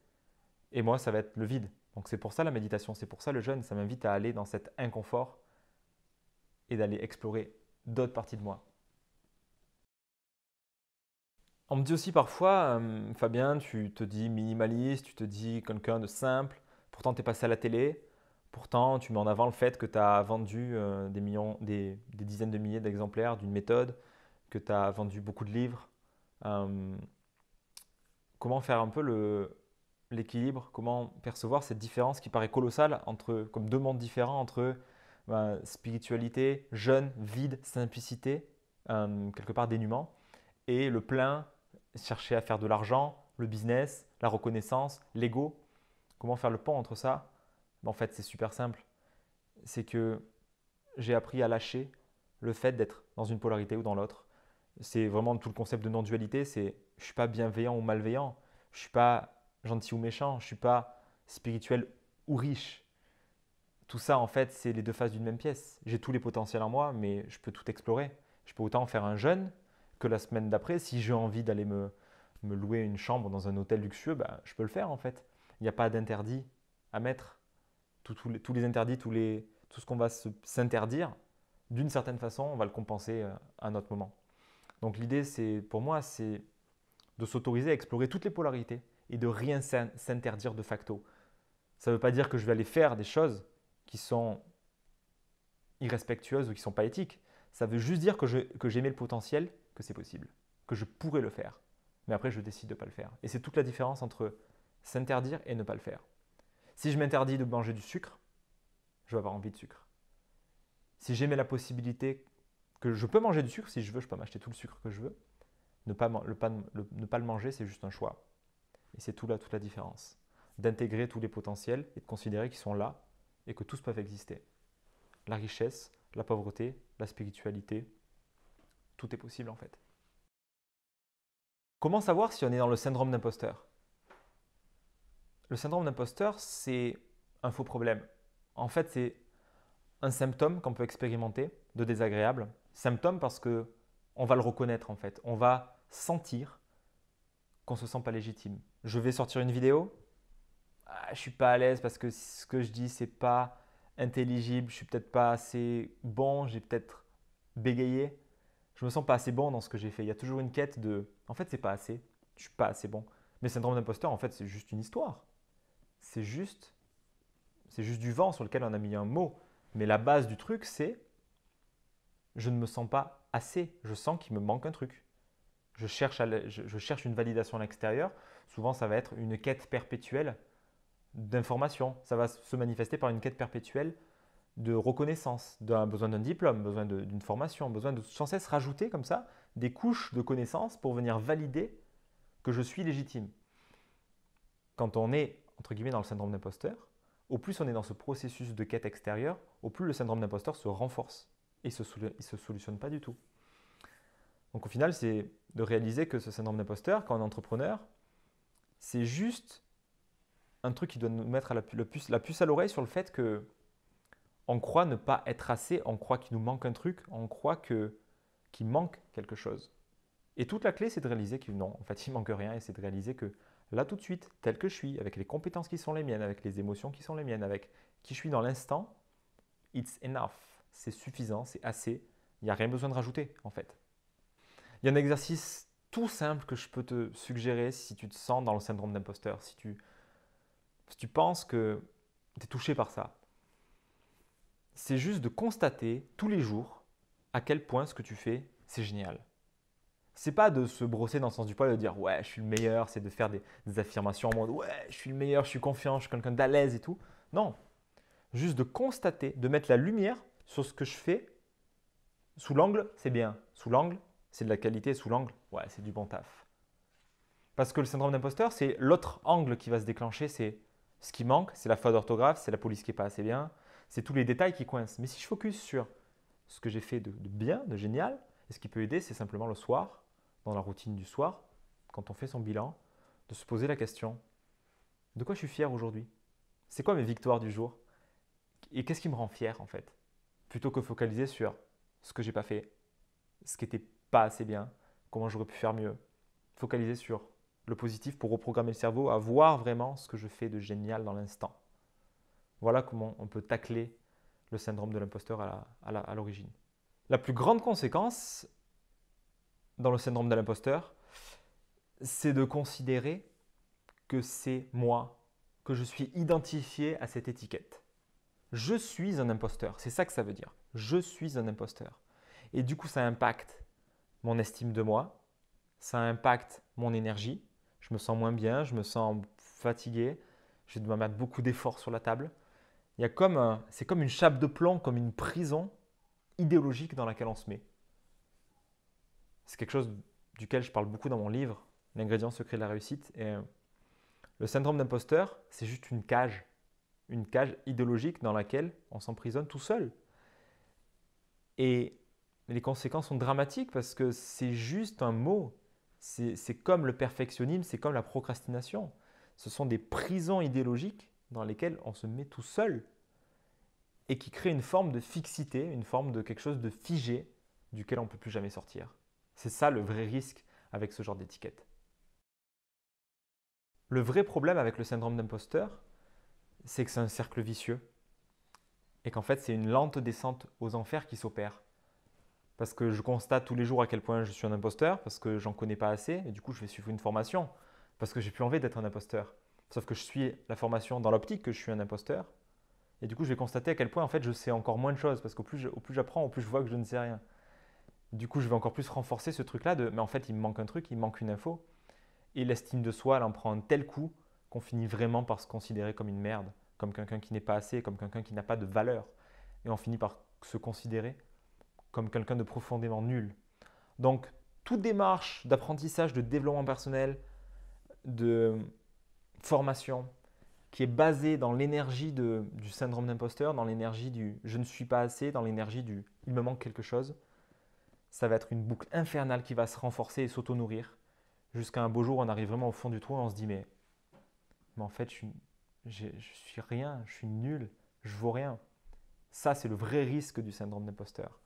Et moi, ça va être le vide. Donc c'est pour ça la méditation, c'est pour ça le jeûne, ça m'invite à aller dans cet inconfort et d'aller explorer d'autres parties de moi. On me dit aussi parfois, euh, Fabien, tu te dis minimaliste, tu te dis quelqu'un de simple, Pourtant, tu es passé à la télé. Pourtant, tu mets en avant le fait que tu as vendu euh, des, millions, des, dizaines de milliers d'exemplaires d'une méthode, que tu as vendu beaucoup de livres. Euh, comment faire un peu l'équilibre Comment percevoir cette différence qui paraît colossale entre, comme deux mondes différents entre ben, spiritualité, jeune, vide, simplicité, euh, quelque part dénuement, et le plein, chercher à faire de l'argent, le business, la reconnaissance, l'ego Comment faire le pont entre ça ben, En fait, c'est super simple. C'est que j'ai appris à lâcher le fait d'être dans une polarité ou dans l'autre. C'est vraiment tout le concept de non-dualité, c'est je suis pas bienveillant ou malveillant, je suis pas gentil ou méchant, je suis pas spirituel ou riche. Tout ça, en fait, c'est les deux faces d'une même pièce. J'ai tous les potentiels en moi, mais je peux tout explorer. Je peux autant faire un jeûne que la semaine d'après. Si j'ai envie d'aller me, louer une chambre dans un hôtel luxueux, ben, je peux le faire, en fait il n'y a pas d'interdit à mettre. Tous, les, interdits, tous les, tout ce qu'on va s'interdire, d'une certaine façon, on va le compenser euh, à un autre moment. Donc l'idée, c'est pour moi, c'est de s'autoriser à explorer toutes les polarités et de rien s'interdire de facto. Ça ne veut pas dire que je vais aller faire des choses qui sont irrespectueuses ou qui ne sont pas éthiques. Ça veut juste dire que j'ai le potentiel, que c'est possible, que je pourrais le faire. Mais après, je décide de ne pas le faire. Et c'est toute la différence entre S'interdire et ne pas le faire. Si je m'interdis de manger du sucre, je vais avoir envie de sucre. Si j'aimais la possibilité que je peux manger du sucre, si je veux, je peux m'acheter tout le sucre que je veux. Ne pas le, manger, c'est juste un choix. Et c'est tout là toute la différence. D'intégrer tous les potentiels et de considérer qu'ils sont là et que tous peuvent exister. La richesse, la pauvreté, la spiritualité, tout est possible en fait. Comment savoir si on est dans le syndrome d'imposteur le syndrome d'imposteur, c'est un faux problème. En fait, c'est un symptôme qu'on peut expérimenter de désagréable. Symptôme parce que on va le reconnaître en fait. On va sentir qu'on se sent pas légitime. Je vais sortir une vidéo, ah, je suis pas à l'aise parce que ce que je dis c'est pas intelligible, je suis peut-être pas assez bon, j'ai peut-être bégayé, je me sens pas assez bon dans ce que j'ai fait. Il y a toujours une quête de, en fait c'est pas assez, je suis pas assez bon. Mais syndrome d'imposteur en fait c'est juste une histoire c'est juste, c'est juste du vent sur lequel on a mis un mot. Mais la base du truc, c'est je ne me sens pas assez. Je sens qu'il me manque un truc. Je cherche, cherche une validation à l'extérieur. Souvent, ça va être une quête perpétuelle d'information. Ça va se manifester par une quête perpétuelle de reconnaissance, d'un besoin d'un diplôme, besoin d'une formation, besoin de sans cesse rajouter comme ça des couches de connaissances pour venir valider que je suis légitime. Quand on est entre guillemets, dans le syndrome d'imposteur, au plus on est dans ce processus de quête extérieure, au plus le syndrome d'imposteur se renforce et se il ne se solutionne pas du tout. Donc au final, c'est de réaliser que ce syndrome d'imposteur, quand on est entrepreneur, c'est juste un truc qui doit nous mettre la, puce, la puce à l'oreille sur le fait que on croit ne pas être assez, on croit qu'il nous manque un truc, on croit que qu'il manque quelque chose. Et toute la clé, c'est de réaliser qu'il fait, il manque rien, et c'est de réaliser que là tout de suite, tel que je suis, avec les compétences qui sont les miennes, avec les émotions qui sont les miennes, avec qui je suis dans l'instant, it's enough. C'est suffisant, c'est assez. Il n'y a rien besoin de rajouter en fait. Il y a un exercice tout simple que je peux te suggérer si tu te sens dans le syndrome d'imposteur, si tu, si tu penses que tu es touché par ça. C'est juste de constater tous les jours à quel point ce que tu fais, c'est génial c'est pas de se brosser dans le sens du poil et de dire ouais, je suis le meilleur, c'est de faire des, affirmations en mode ouais, je suis le meilleur, je suis confiant, je suis quelqu'un d'à l'aise et tout. Non, juste de constater, de mettre la lumière sur ce que je fais. Sous l'angle, c'est bien. Sous l'angle, c'est de la qualité. Sous l'angle, ouais, c'est du bon taf. Parce que le syndrome d'imposteur, c'est l'autre angle qui va se déclencher, c'est ce qui manque, c'est la faute d'orthographe, c'est la police qui est pas assez bien, c'est tous les détails qui coincent. Mais si je focus sur ce que j'ai fait de, de bien, de génial, et ce qui peut aider, c'est simplement le soir, dans la routine du soir, quand on fait son bilan, de se poser la question, de quoi je suis fier aujourd'hui C'est quoi mes victoires du jour Et qu'est-ce qui me rend fier en fait Plutôt que focaliser sur ce que j'ai pas fait, ce qui n'était pas assez bien, comment j'aurais pu faire mieux. Focaliser sur le positif pour reprogrammer le cerveau à voir vraiment ce que je fais de génial dans l'instant. Voilà comment on peut tacler le syndrome de l'imposteur à l'origine. la plus grande conséquence dans le syndrome de l'imposteur, c'est de considérer que c'est moi, que je suis identifié à cette étiquette. Je suis un imposteur, c'est ça que ça veut dire. Je suis un imposteur. Et du coup, ça impacte mon estime de moi, ça impacte mon énergie, je me sens moins bien, je me sens fatigué, je dois mettre beaucoup d'efforts sur la table. Il comme c'est comme une chape de plomb, comme une prison idéologique dans laquelle on se met. C'est quelque chose duquel je parle beaucoup dans mon livre, l'ingrédient secret de la réussite. Et euh, le syndrome d'imposteur, c'est juste une cage, une cage idéologique dans laquelle on s'emprisonne tout seul. Et les conséquences sont dramatiques parce que c'est juste un mot. C'est comme le perfectionnisme, c'est comme la procrastination. Ce sont des prisons idéologiques dans lesquelles on se met tout seul et qui créent une forme de fixité, une forme de quelque chose de figé duquel on ne peut plus jamais sortir. C'est ça le vrai risque avec ce genre d'étiquette. Le vrai problème avec le syndrome d'imposteur, c'est que c'est un cercle vicieux. Et qu'en fait, c'est une lente descente aux enfers qui s'opère. Parce que je constate tous les jours à quel point je suis un imposteur, parce que j'en connais pas assez, et du coup, je vais suivre une formation, parce que j'ai plus envie d'être un imposteur. Sauf que je suis la formation dans l'optique que je suis un imposteur. Et du coup, je vais constater à quel point, en fait, je sais encore moins de choses, parce qu'au plus j'apprends, au plus je vois que je ne sais rien. Du coup, je vais encore plus renforcer ce truc-là de, mais en fait, il me manque un truc, il manque une info. Et l'estime de soi, elle en prend un tel coup qu'on finit vraiment par se considérer comme une merde, comme quelqu'un qui n'est pas assez, comme quelqu'un qui n'a pas de valeur. Et on finit par se considérer comme quelqu'un de profondément nul. Donc, toute démarche d'apprentissage, de développement personnel, de formation, qui est basée dans l'énergie du syndrome d'imposteur, dans l'énergie du je ne suis pas assez, dans l'énergie du il me manque quelque chose, ça va être une boucle infernale qui va se renforcer et s'auto-nourrir. Jusqu'à un beau jour, on arrive vraiment au fond du trou et on se dit, mais, mais en fait, je suis, suis rien, je suis nul, je vaux rien. Ça, c'est le vrai risque du syndrome d'imposteur.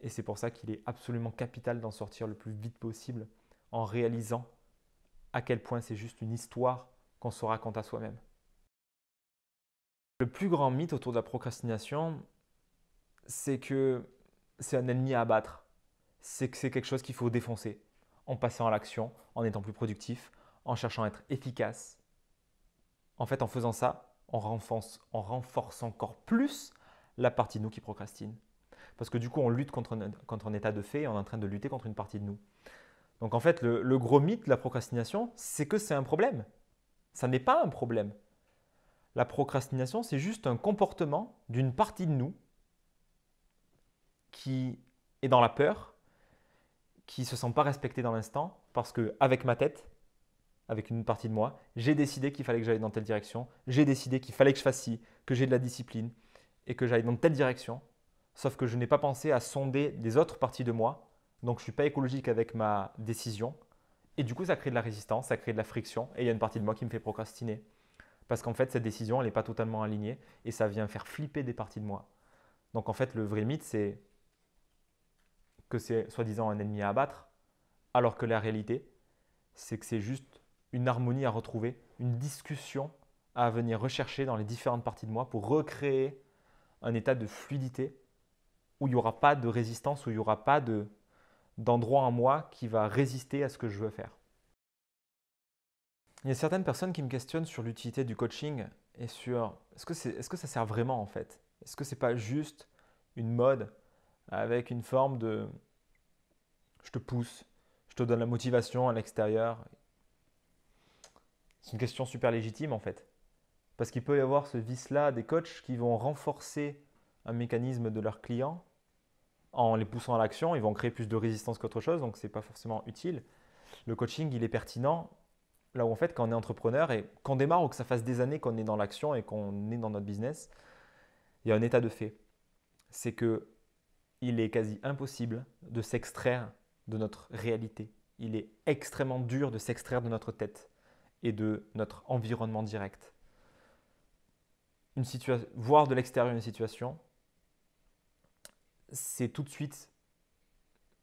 Et c'est pour ça qu'il est absolument capital d'en sortir le plus vite possible en réalisant à quel point c'est juste une histoire qu'on se raconte à soi-même. Le plus grand mythe autour de la procrastination, c'est que c'est un ennemi à abattre c'est que c'est quelque chose qu'il faut défoncer en passant à l'action, en étant plus productif, en cherchant à être efficace. En fait, en faisant ça, on renforce, renforce encore plus la partie de nous qui procrastine. Parce que du coup, on lutte contre un, contre un état de fait et on est en train de lutter contre une partie de nous. Donc en fait, le gros mythe de la procrastination, c'est que c'est un problème. Ça n'est pas un problème. La procrastination, c'est juste un comportement d'une partie de nous qui est dans la peur qui se sent pas respecté dans l'instant parce que avec ma tête, avec une partie de moi, j'ai décidé qu'il fallait que j'aille dans telle direction, j'ai décidé qu'il fallait que je fasse ci, que j'ai de la discipline et que j'aille dans telle direction. Sauf que je n'ai pas pensé à sonder des autres parties de moi, donc je suis pas écologique avec ma décision. Et du coup, ça crée de la résistance, ça crée de la friction, et il y a une partie de moi qui me fait procrastiner. Parce qu'en fait, cette décision, elle n'est pas totalement alignée, et ça vient faire flipper des parties de moi. Donc en fait, le vrai mythe, c'est que c'est soi-disant un ennemi à abattre, alors que la réalité, c'est que c'est juste une harmonie à retrouver, une discussion à venir rechercher dans les différentes parties de moi pour recréer un état de fluidité où il n'y aura pas de résistance, où il n'y aura pas d'endroit en moi qui va résister à ce que je veux faire. Il y a certaines personnes qui me questionnent sur l'utilité du coaching et sur est-ce que, est -ce que ça sert vraiment en fait Est-ce que ce c'est pas juste une mode avec une forme de je te pousse, je te donne la motivation à l'extérieur. C'est une question super légitime en fait. Parce qu'il peut y avoir ce vice-là des coachs qui vont renforcer un mécanisme de leurs clients en les poussant à l'action. Ils vont créer plus de résistance qu'autre chose, donc ce n'est pas forcément utile. Le coaching, il est pertinent là où en fait, quand on est entrepreneur et qu'on démarre ou que ça fasse des années qu'on est dans l'action et qu'on est dans notre business, il y a un état de fait. C'est que il est quasi impossible de s'extraire de notre réalité. Il est extrêmement dur de s'extraire de notre tête et de notre environnement direct. Une voir de l'extérieur une situation, c'est tout de suite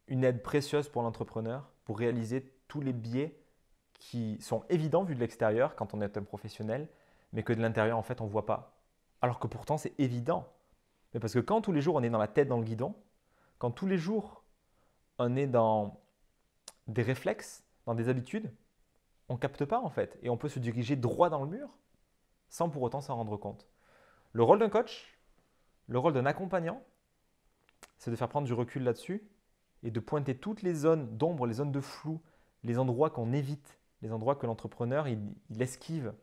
une aide précieuse pour l'entrepreneur pour réaliser tous les biais qui sont évidents vu de l'extérieur quand on est un professionnel, mais que de l'intérieur, en fait, on ne voit pas. Alors que pourtant, c'est évident. Mais parce que quand tous les jours, on est dans la tête dans le guidon, quand tous les jours, on est dans des réflexes, dans des habitudes, on capte pas en fait. Et on peut se diriger droit dans le mur sans pour autant s'en rendre compte. Le rôle d'un coach, le rôle d'un accompagnant, c'est de faire prendre du recul là-dessus et de pointer toutes les zones d'ombre, les zones de flou, les endroits qu'on évite, les endroits que l'entrepreneur il, il, esquive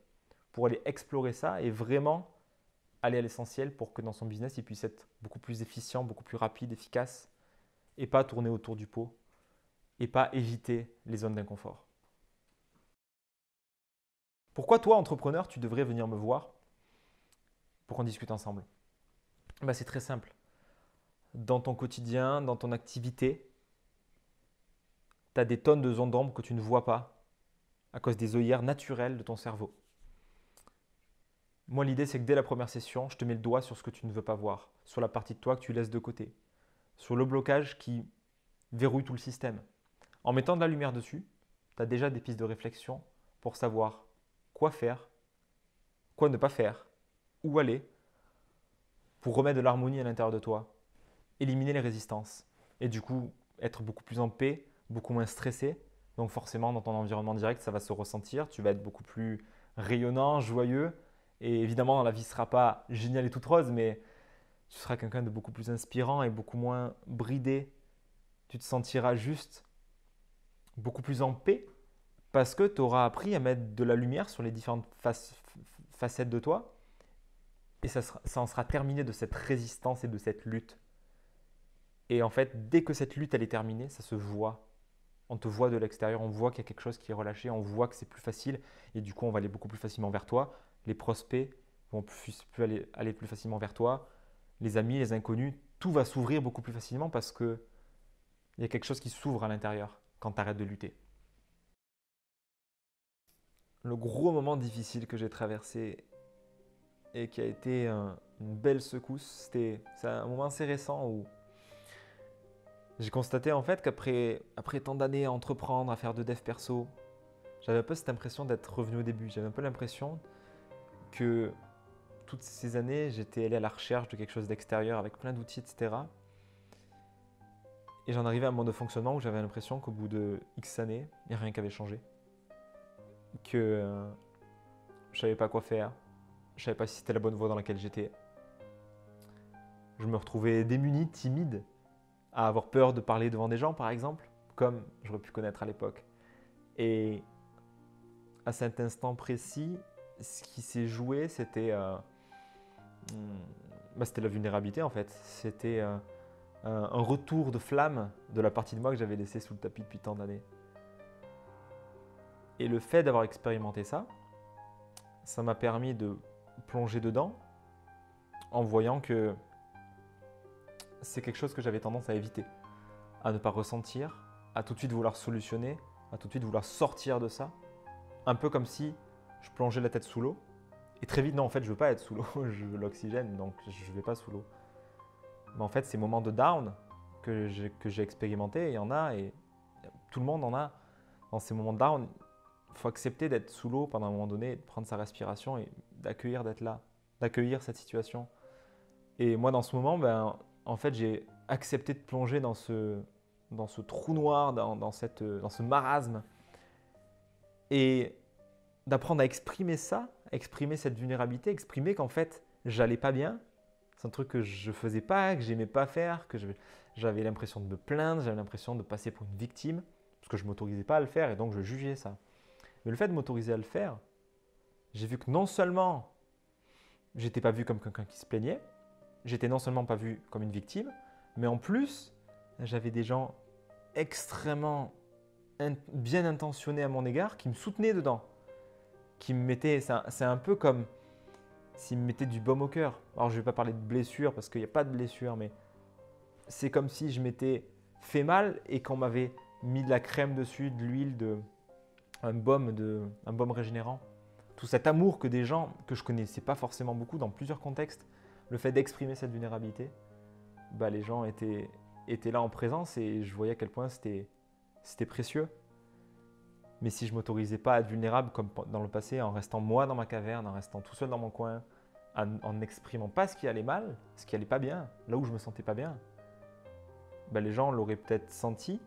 pour aller explorer ça et vraiment aller à l'essentiel pour que dans son business il puisse être beaucoup plus efficient, beaucoup plus rapide, efficace et pas tourner autour du pot et pas éviter les zones d'inconfort. Pourquoi toi, entrepreneur, tu devrais venir me voir pour qu'on discute ensemble bah, C'est très simple. Dans ton quotidien, dans ton activité, tu as des tonnes de zones d'ombre que tu ne vois pas à cause des œillères naturelles de ton cerveau. Moi, l'idée, c'est que dès la première session, je te mets le doigt sur ce que tu ne veux pas voir, sur la partie de toi que tu laisses de côté, sur le blocage qui verrouille tout le système. En mettant de la lumière dessus, tu as déjà des pistes de réflexion pour savoir quoi faire, quoi ne pas faire, où aller, pour remettre de l'harmonie à l'intérieur de toi, éliminer les résistances, et du coup être beaucoup plus en paix, beaucoup moins stressé. Donc forcément, dans ton environnement direct, ça va se ressentir, tu vas être beaucoup plus rayonnant, joyeux, et évidemment, la vie ne sera pas géniale et toute rose, mais tu seras quelqu'un de beaucoup plus inspirant et beaucoup moins bridé. Tu te sentiras juste beaucoup plus en paix parce que tu auras appris à mettre de la lumière sur les différentes facettes de toi et ça, en sera terminé de cette résistance et de cette lutte. Et en fait, dès que cette lutte elle est terminée, ça se voit. On te voit de l'extérieur, on voit qu'il y a quelque chose qui est relâché, on voit que c'est plus facile et du coup on va aller beaucoup plus facilement vers toi. Les prospects vont plus aller, aller plus facilement vers toi les amis, les inconnus, tout va s'ouvrir beaucoup plus facilement parce que il y a quelque chose qui s'ouvre à l'intérieur quand tu arrêtes de lutter. Le gros moment difficile que j'ai traversé et qui a été une belle secousse, c'était un moment assez récent où j'ai constaté en fait qu'après après tant d'années à entreprendre, à faire de dev perso, j'avais un peu cette impression d'être revenu au début. J'avais un peu l'impression que toutes ces années, j'étais allé à la recherche de quelque chose d'extérieur avec plein d'outils, etc. Et j'en arrivais à un moment de fonctionnement où j'avais l'impression qu'au bout de X années, il n'y a rien qui avait changé. Que je euh, je savais pas quoi faire, je savais pas si c'était la bonne voie dans laquelle j'étais. Je me retrouvais démuni, timide, à avoir peur de parler devant des gens, par exemple, comme j'aurais pu connaître à l'époque. Et à cet instant précis, ce qui s'est joué, c'était euh, bah, c'était la vulnérabilité en fait. C'était euh, un retour de flamme de la partie de moi que j'avais laissée sous le tapis depuis tant d'années. Et le fait d'avoir expérimenté ça, ça m'a permis de plonger dedans en voyant que c'est quelque chose que j'avais tendance à éviter, à ne pas ressentir, à tout de suite vouloir solutionner, à tout de suite vouloir sortir de ça. Un peu comme si je plongeais la tête sous l'eau et très vite, non, en fait, je veux pas être sous l'eau, je veux l'oxygène, donc je vais pas sous l'eau. Mais en fait, ces moments de down que j'ai, que j'ai expérimenté, il y en a, et tout le monde en a. Dans ces moments de down, il faut accepter d'être sous l'eau pendant un moment donné, de prendre sa respiration et d'accueillir d'être là, d'accueillir cette situation. Et moi, dans ce moment, ben, en fait, j'ai accepté de plonger dans ce, dans ce trou noir, dans, cette, dans ce marasme. Et d'apprendre à exprimer ça, exprimer cette vulnérabilité, exprimer qu'en fait, j'allais pas bien. C'est un truc que je faisais pas, que j'aimais pas faire, que j'avais l'impression de me plaindre, j'avais l'impression de passer pour une victime, parce que je m'autorisais pas à le faire et donc je jugeais ça. Mais le fait de m'autoriser à le faire, j'ai vu que non seulement j'étais pas vu comme quelqu'un qui se plaignait, j'étais non seulement pas vu comme une victime, mais en plus, j'avais des gens extrêmement bien intentionnés à mon égard qui me soutenaient dedans qui me mettait. C'est un, peu comme s'il me mettait du baume au cœur. Alors, je ne vais pas parler de blessure parce qu'il n'y a pas de blessure, mais c'est comme si je m'étais fait mal et qu'on m'avait mis de la crème dessus, de l'huile, de, un, baume de, un baume régénérant. Tout cet amour que des gens que je connaissais pas forcément beaucoup dans plusieurs contextes, le fait d'exprimer cette vulnérabilité, bah les gens étaient, étaient là en présence et je voyais à quel point c'était précieux. Mais si je m'autorisais pas à être vulnérable comme dans le passé, en restant moi dans ma caverne, en restant tout seul dans mon coin, en n'exprimant pas ce qui allait mal, ce qui allait pas bien, là où je me sentais pas bien, ben, les gens l'auraient peut-être senti,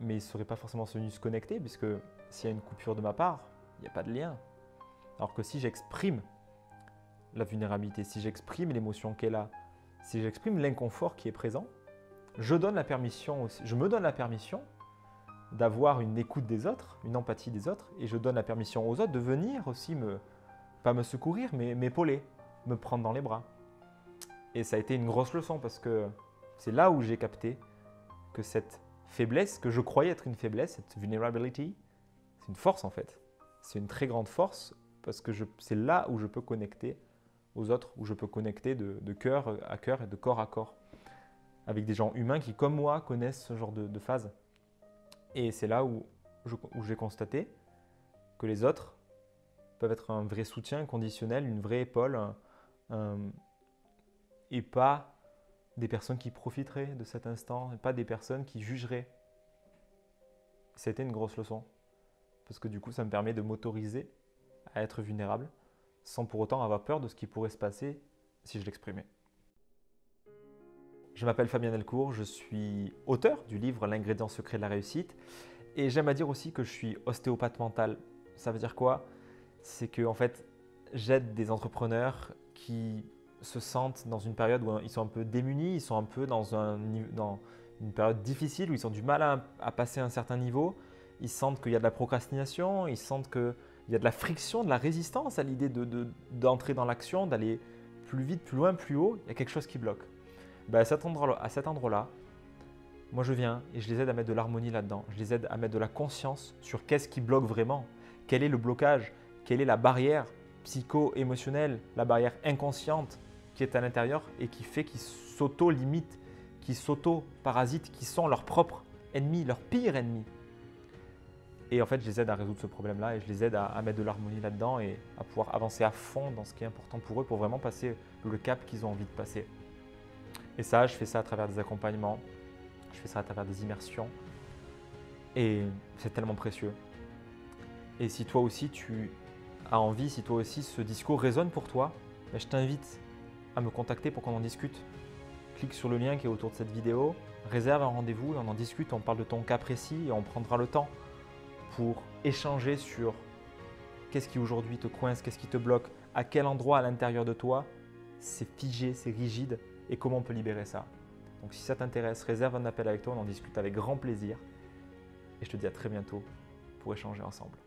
mais ils ne seraient pas forcément venus se connecter, puisque s'il y a une coupure de ma part, il n'y a pas de lien. Alors que si j'exprime la vulnérabilité, si j'exprime l'émotion qu'elle là, si j'exprime l'inconfort qui est présent, je donne la permission, je me donne la permission d'avoir une écoute des autres, une empathie des autres, et je donne la permission aux autres de venir aussi me, pas me secourir, mais m'épauler, me prendre dans les bras. Et ça a été une grosse leçon parce que c'est là où j'ai capté que cette faiblesse, que je croyais être une faiblesse, cette vulnerability, c'est une force en fait. C'est une très grande force parce que c'est là où je peux connecter aux autres, où je peux connecter de, cœur à cœur et de corps à corps avec des gens humains qui, comme moi, connaissent ce genre de phase. Et c'est là où, j'ai constaté que les autres peuvent être un vrai soutien conditionnel, une vraie épaule, et pas des personnes qui profiteraient de cet instant, et pas des personnes qui jugeraient. C'était une grosse leçon, parce que du coup, ça me permet de m'autoriser à être vulnérable, sans pour autant avoir peur de ce qui pourrait se passer si je l'exprimais. Je m'appelle Fabien Elcourt, je suis auteur du livre L'ingrédient secret de la réussite et j'aime à dire aussi que je suis ostéopathe mental. Ça veut dire quoi C'est que en fait, j'aide des entrepreneurs qui se sentent dans une période où ils sont un peu démunis, ils sont un peu dans, un, dans une période difficile où ils ont du mal à, à passer un certain niveau, ils sentent qu'il y a de la procrastination, ils sentent qu'il y a de la friction, de la résistance à l'idée d'entrer dans l'action, d'aller plus vite, plus loin, plus haut, il y a quelque chose qui bloque. Bah, à cet endroit-là, moi je viens et je les aide à mettre de l'harmonie là-dedans. Je les aide à mettre de la conscience sur qu'est-ce qui bloque vraiment, quel est le blocage, quelle est la barrière psycho-émotionnelle, la barrière inconsciente qui est à l'intérieur et qui fait qu'ils s'auto-limitent, qu'ils s'auto-parasitent, qui sont leur propre ennemi, leur pire ennemi. Et en fait, je les aide à résoudre ce problème-là et je les aide à mettre de l'harmonie là-dedans et à pouvoir avancer à fond dans ce qui est important pour eux pour vraiment passer le cap qu'ils ont envie de passer. Et ça, je fais ça à travers des accompagnements, je fais ça à travers des immersions. Et c'est tellement précieux. Et si toi aussi tu as envie, si toi aussi ce discours résonne pour toi, bah, je t'invite à me contacter pour qu'on en discute. Clique sur le lien qui est autour de cette vidéo, réserve un rendez-vous, on en discute, on parle de ton cas précis et on prendra le temps pour échanger sur qu'est-ce qui aujourd'hui te coince, qu'est-ce qui te bloque, à quel endroit à l'intérieur de toi c'est figé, c'est rigide et comment on peut libérer ça. Donc si ça t'intéresse, réserve un appel avec toi, on en discute avec grand plaisir. Et je te dis à très bientôt pour échanger ensemble.